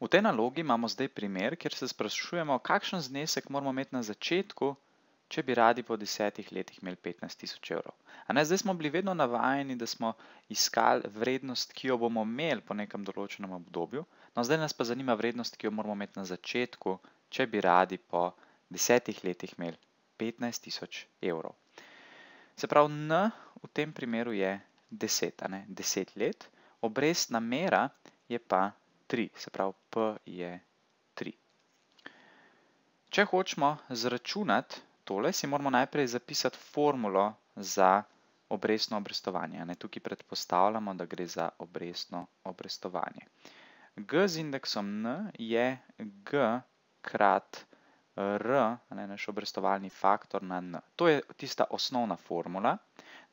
V tej nalogi imamo zdaj primer, kjer se sprašujemo, kakšen znesek moramo imeti na začetku, če bi radi po desetih letih imeli 15 tisoč evrov. Ne, zdaj smo bili vedno navajeni, da smo iskali vrednost, ki jo bomo imeli po nekem določenem obdobju, no zdaj nas pa zanima vrednost, ki jo moramo imeti na začetku, če bi radi po desetih letih imeli 15 tisoč evrov. Se pravi, n v tem primeru je 10, 10 let, obrestna mera je pa 3, se pravi p je 3. Če hočemo zračunati tole, si moramo najprej zapisati formulo za obrestno obrestovanje. Tukaj predpostavljamo, da gre za obrestno obrestovanje. g z indeksom n je g krat r, naš obrestovalni faktor na n. To je tista osnovna formula.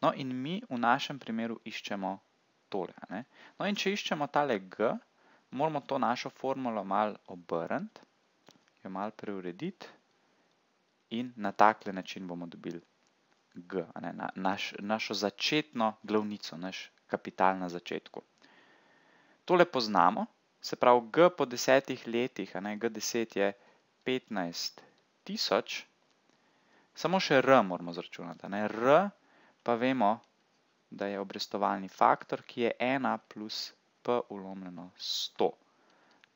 No in mi v našem primeru iščemo tole. No in če iščemo tale g, moramo to našo formulo malo obrniti, jo malo preurediti in na takle način bomo dobili g, našo začetno glavnico, naš kapital na začetku. Tole poznamo, se pravi g po desetih letih, g10 je 15 tisoč, samo še r moramo zračunati, r pa vemo, da je obrestovalni faktor, ki je 1 plus 1 ulomljeno 100.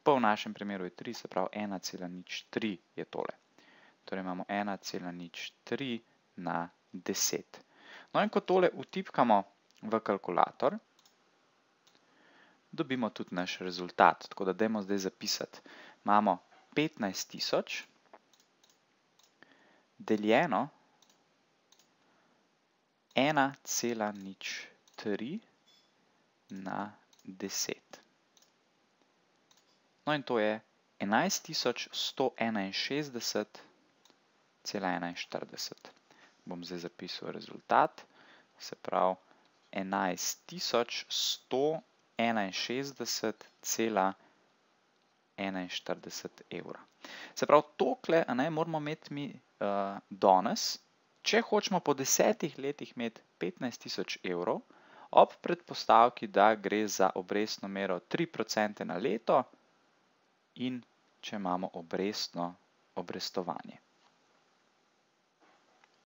P v našem primeru je 3, se pravi 1,03 je tole. Torej imamo 1,03 na 10. No in ko tole utipkamo v kalkulator, dobimo tudi naš rezultat. Tako da dajmo zdaj zapisati. Imamo 15.000 deljeno 1,03 na 10. 10. No in to je 11161,41. Bom zdaj zapisal rezultat, se pravi 11161,41 evra. Se pravi, tokle ne, moramo imeti mi uh, danes, če hočemo po desetih letih imeti 15.000 evrov, ob predpostavki, da gre za obrestno mero 3% na leto in če imamo obrestno obrestovanje.